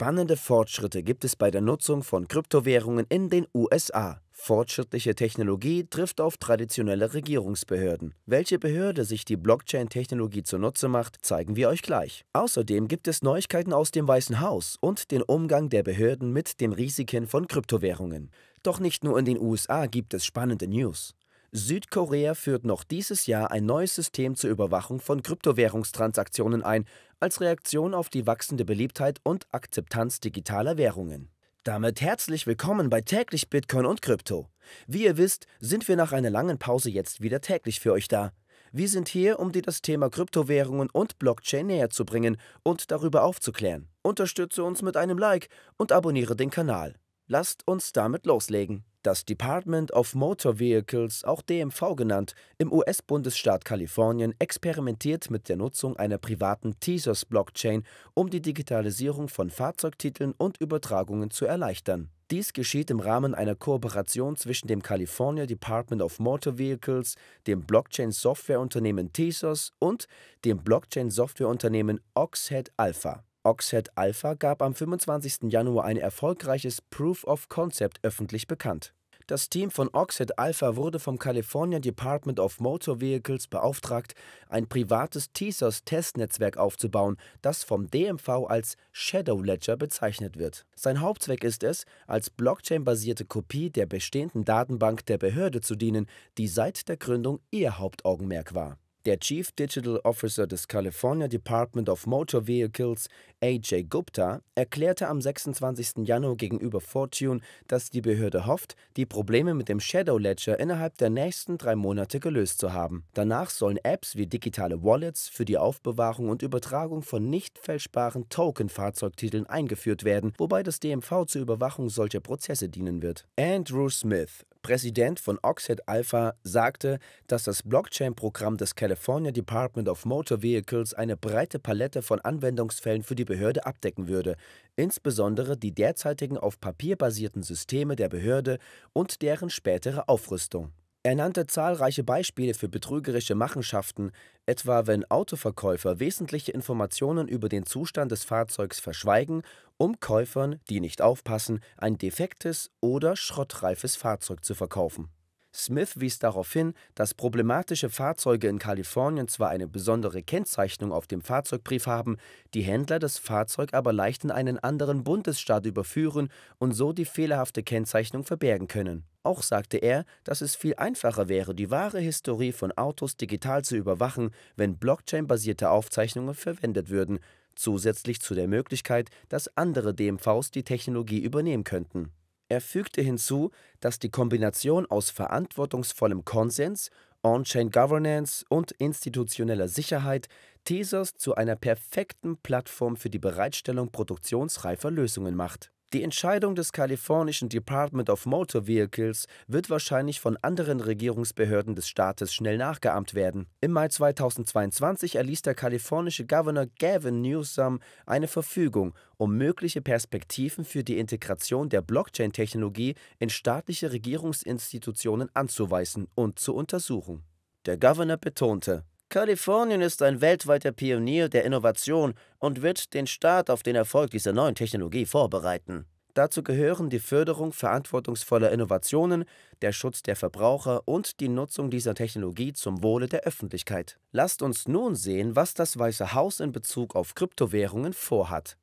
Spannende Fortschritte gibt es bei der Nutzung von Kryptowährungen in den USA. Fortschrittliche Technologie trifft auf traditionelle Regierungsbehörden. Welche Behörde sich die Blockchain-Technologie zunutze macht, zeigen wir euch gleich. Außerdem gibt es Neuigkeiten aus dem Weißen Haus und den Umgang der Behörden mit den Risiken von Kryptowährungen. Doch nicht nur in den USA gibt es spannende News. Südkorea führt noch dieses Jahr ein neues System zur Überwachung von Kryptowährungstransaktionen ein, als Reaktion auf die wachsende Beliebtheit und Akzeptanz digitaler Währungen. Damit herzlich willkommen bei täglich Bitcoin und Krypto. Wie ihr wisst, sind wir nach einer langen Pause jetzt wieder täglich für euch da. Wir sind hier, um dir das Thema Kryptowährungen und Blockchain näher zu bringen und darüber aufzuklären. Unterstütze uns mit einem Like und abonniere den Kanal. Lasst uns damit loslegen. Das Department of Motor Vehicles, auch DMV genannt, im US-Bundesstaat Kalifornien experimentiert mit der Nutzung einer privaten Teasers-Blockchain, um die Digitalisierung von Fahrzeugtiteln und Übertragungen zu erleichtern. Dies geschieht im Rahmen einer Kooperation zwischen dem California Department of Motor Vehicles, dem Blockchain-Softwareunternehmen Tesos und dem Blockchain-Softwareunternehmen Oxhead Alpha. Oxhead Alpha gab am 25. Januar ein erfolgreiches Proof of Concept öffentlich bekannt. Das Team von Oxhead Alpha wurde vom California Department of Motor Vehicles beauftragt, ein privates Tesos-Testnetzwerk aufzubauen, das vom DMV als Shadow Ledger bezeichnet wird. Sein Hauptzweck ist es, als Blockchain-basierte Kopie der bestehenden Datenbank der Behörde zu dienen, die seit der Gründung ihr Hauptaugenmerk war. Der Chief Digital Officer des California Department of Motor Vehicles, AJ Gupta, erklärte am 26. Januar gegenüber Fortune, dass die Behörde hofft, die Probleme mit dem Shadow Ledger innerhalb der nächsten drei Monate gelöst zu haben. Danach sollen Apps wie digitale Wallets für die Aufbewahrung und Übertragung von nicht fälschbaren Token-Fahrzeugtiteln eingeführt werden, wobei das DMV zur Überwachung solcher Prozesse dienen wird. Andrew Smith, Präsident von Oxhead Alpha, sagte, dass das Blockchain-Programm des California Department of Motor Vehicles eine breite Palette von Anwendungsfällen für die Behörde abdecken würde, insbesondere die derzeitigen auf Papier basierten Systeme der Behörde und deren spätere Aufrüstung. Er nannte zahlreiche Beispiele für betrügerische Machenschaften, etwa wenn Autoverkäufer wesentliche Informationen über den Zustand des Fahrzeugs verschweigen, um Käufern, die nicht aufpassen, ein defektes oder schrottreifes Fahrzeug zu verkaufen Smith wies darauf hin, dass problematische Fahrzeuge in Kalifornien zwar eine besondere Kennzeichnung auf dem Fahrzeugbrief haben, die Händler das Fahrzeug aber leicht in einen anderen Bundesstaat überführen und so die fehlerhafte Kennzeichnung verbergen können. Auch sagte er, dass es viel einfacher wäre, die wahre Historie von Autos digital zu überwachen, wenn Blockchain-basierte Aufzeichnungen verwendet würden, zusätzlich zu der Möglichkeit, dass andere DMVs die Technologie übernehmen könnten. Er fügte hinzu, dass die Kombination aus verantwortungsvollem Konsens, On-Chain Governance und institutioneller Sicherheit Tezos zu einer perfekten Plattform für die Bereitstellung produktionsreifer Lösungen macht die Entscheidung des kalifornischen Department of Motor Vehicles wird wahrscheinlich von anderen Regierungsbehörden des Staates schnell nachgeahmt werden. Im Mai 2022 erließ der kalifornische Governor Gavin Newsom eine Verfügung, um mögliche Perspektiven für die Integration der Blockchain-Technologie in staatliche Regierungsinstitutionen anzuweisen und zu untersuchen. Der Governor betonte, Kalifornien ist ein weltweiter Pionier der Innovation und wird den Staat auf den Erfolg dieser neuen Technologie vorbereiten. Dazu gehören die Förderung verantwortungsvoller Innovationen, der Schutz der Verbraucher und die Nutzung dieser Technologie zum Wohle der Öffentlichkeit. Lasst uns nun sehen, was das Weiße Haus in Bezug auf Kryptowährungen vorhat.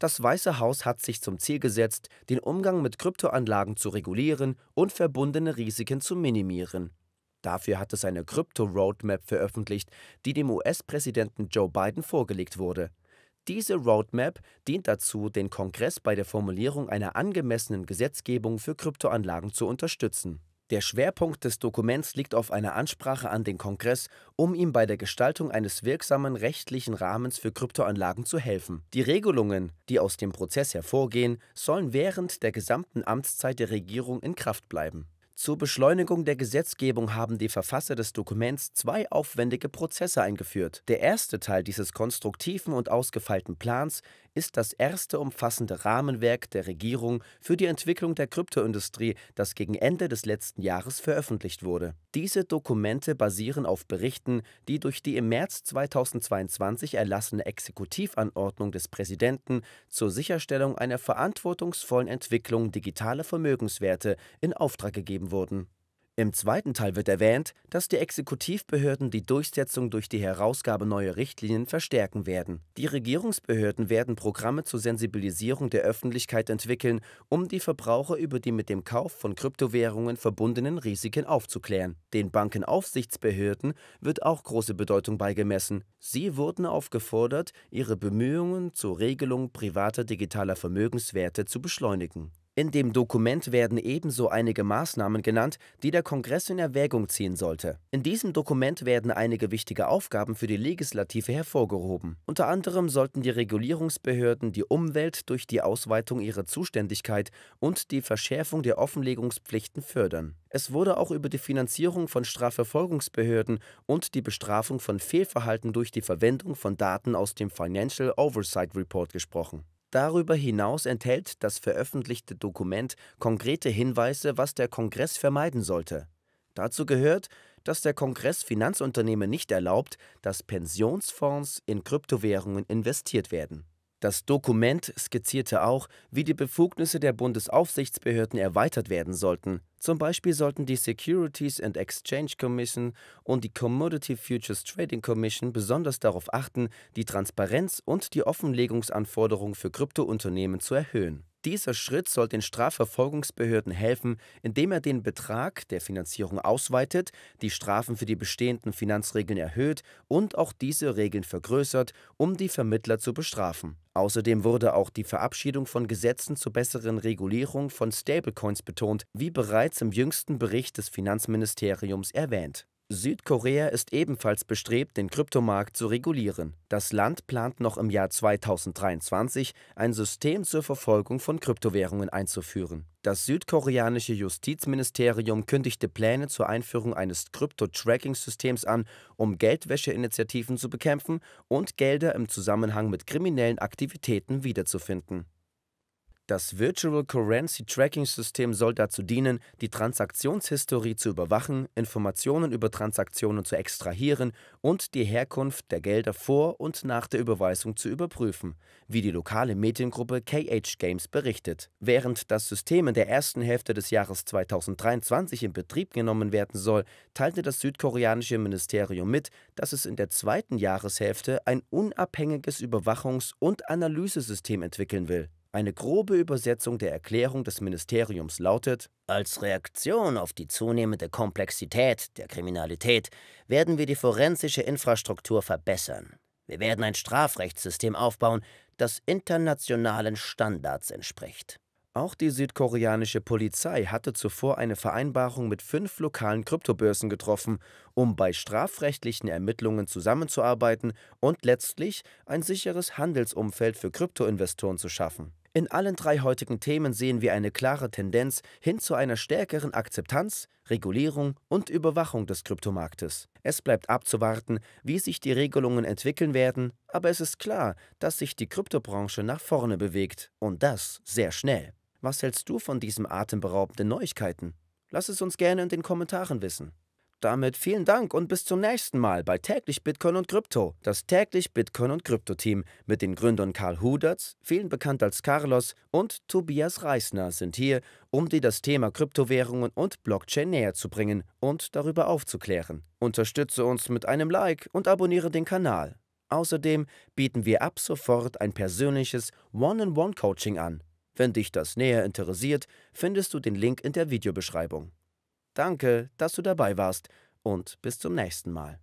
Das Weiße Haus hat sich zum Ziel gesetzt, den Umgang mit Kryptoanlagen zu regulieren und verbundene Risiken zu minimieren. Dafür hat es eine Krypto-Roadmap veröffentlicht, die dem US-Präsidenten Joe Biden vorgelegt wurde. Diese Roadmap dient dazu, den Kongress bei der Formulierung einer angemessenen Gesetzgebung für Kryptoanlagen zu unterstützen. Der Schwerpunkt des Dokuments liegt auf einer Ansprache an den Kongress, um ihm bei der Gestaltung eines wirksamen rechtlichen Rahmens für Kryptoanlagen zu helfen. Die Regelungen, die aus dem Prozess hervorgehen, sollen während der gesamten Amtszeit der Regierung in Kraft bleiben. Zur Beschleunigung der Gesetzgebung haben die Verfasser des Dokuments zwei aufwendige Prozesse eingeführt. Der erste Teil dieses konstruktiven und ausgefeilten Plans ist das erste umfassende Rahmenwerk der Regierung für die Entwicklung der Kryptoindustrie, das gegen Ende des letzten Jahres veröffentlicht wurde. Diese Dokumente basieren auf Berichten, die durch die im März 2022 erlassene Exekutivanordnung des Präsidenten zur Sicherstellung einer verantwortungsvollen Entwicklung digitaler Vermögenswerte in Auftrag gegeben wurden. Im zweiten Teil wird erwähnt, dass die Exekutivbehörden die Durchsetzung durch die Herausgabe neuer Richtlinien verstärken werden. Die Regierungsbehörden werden Programme zur Sensibilisierung der Öffentlichkeit entwickeln, um die Verbraucher über die mit dem Kauf von Kryptowährungen verbundenen Risiken aufzuklären. Den Bankenaufsichtsbehörden wird auch große Bedeutung beigemessen. Sie wurden aufgefordert, ihre Bemühungen zur Regelung privater digitaler Vermögenswerte zu beschleunigen. In dem Dokument werden ebenso einige Maßnahmen genannt, die der Kongress in Erwägung ziehen sollte. In diesem Dokument werden einige wichtige Aufgaben für die Legislative hervorgehoben. Unter anderem sollten die Regulierungsbehörden die Umwelt durch die Ausweitung ihrer Zuständigkeit und die Verschärfung der Offenlegungspflichten fördern. Es wurde auch über die Finanzierung von Strafverfolgungsbehörden und die Bestrafung von Fehlverhalten durch die Verwendung von Daten aus dem Financial Oversight Report gesprochen. Darüber hinaus enthält das veröffentlichte Dokument konkrete Hinweise, was der Kongress vermeiden sollte. Dazu gehört, dass der Kongress Finanzunternehmen nicht erlaubt, dass Pensionsfonds in Kryptowährungen investiert werden. Das Dokument skizzierte auch, wie die Befugnisse der Bundesaufsichtsbehörden erweitert werden sollten. Zum Beispiel sollten die Securities and Exchange Commission und die Commodity Futures Trading Commission besonders darauf achten, die Transparenz und die Offenlegungsanforderungen für Kryptounternehmen zu erhöhen. Dieser Schritt soll den Strafverfolgungsbehörden helfen, indem er den Betrag der Finanzierung ausweitet, die Strafen für die bestehenden Finanzregeln erhöht und auch diese Regeln vergrößert, um die Vermittler zu bestrafen. Außerdem wurde auch die Verabschiedung von Gesetzen zur besseren Regulierung von Stablecoins betont, wie bereits im jüngsten Bericht des Finanzministeriums erwähnt. Südkorea ist ebenfalls bestrebt, den Kryptomarkt zu regulieren. Das Land plant noch im Jahr 2023 ein System zur Verfolgung von Kryptowährungen einzuführen. Das südkoreanische Justizministerium kündigte Pläne zur Einführung eines Krypto-Tracking-Systems an, um Geldwäscheinitiativen zu bekämpfen und Gelder im Zusammenhang mit kriminellen Aktivitäten wiederzufinden. Das Virtual Currency Tracking System soll dazu dienen, die Transaktionshistorie zu überwachen, Informationen über Transaktionen zu extrahieren und die Herkunft der Gelder vor und nach der Überweisung zu überprüfen, wie die lokale Mediengruppe KH Games berichtet. Während das System in der ersten Hälfte des Jahres 2023 in Betrieb genommen werden soll, teilte das südkoreanische Ministerium mit, dass es in der zweiten Jahreshälfte ein unabhängiges Überwachungs- und Analysesystem entwickeln will. Eine grobe Übersetzung der Erklärung des Ministeriums lautet, als Reaktion auf die zunehmende Komplexität der Kriminalität werden wir die forensische Infrastruktur verbessern. Wir werden ein Strafrechtssystem aufbauen, das internationalen Standards entspricht. Auch die südkoreanische Polizei hatte zuvor eine Vereinbarung mit fünf lokalen Kryptobörsen getroffen, um bei strafrechtlichen Ermittlungen zusammenzuarbeiten und letztlich ein sicheres Handelsumfeld für Kryptoinvestoren zu schaffen. In allen drei heutigen Themen sehen wir eine klare Tendenz hin zu einer stärkeren Akzeptanz, Regulierung und Überwachung des Kryptomarktes. Es bleibt abzuwarten, wie sich die Regelungen entwickeln werden, aber es ist klar, dass sich die Kryptobranche nach vorne bewegt und das sehr schnell. Was hältst du von diesen atemberaubenden Neuigkeiten? Lass es uns gerne in den Kommentaren wissen. Damit vielen Dank und bis zum nächsten Mal bei Täglich Bitcoin und Krypto, das täglich Bitcoin und Krypto-Team mit den Gründern Karl Hudertz, vielen bekannt als Carlos, und Tobias Reisner sind hier, um dir das Thema Kryptowährungen und Blockchain näher zu bringen und darüber aufzuklären. Unterstütze uns mit einem Like und abonniere den Kanal. Außerdem bieten wir ab sofort ein persönliches One-on-One-Coaching an. Wenn dich das näher interessiert, findest du den Link in der Videobeschreibung. Danke, dass du dabei warst und bis zum nächsten Mal.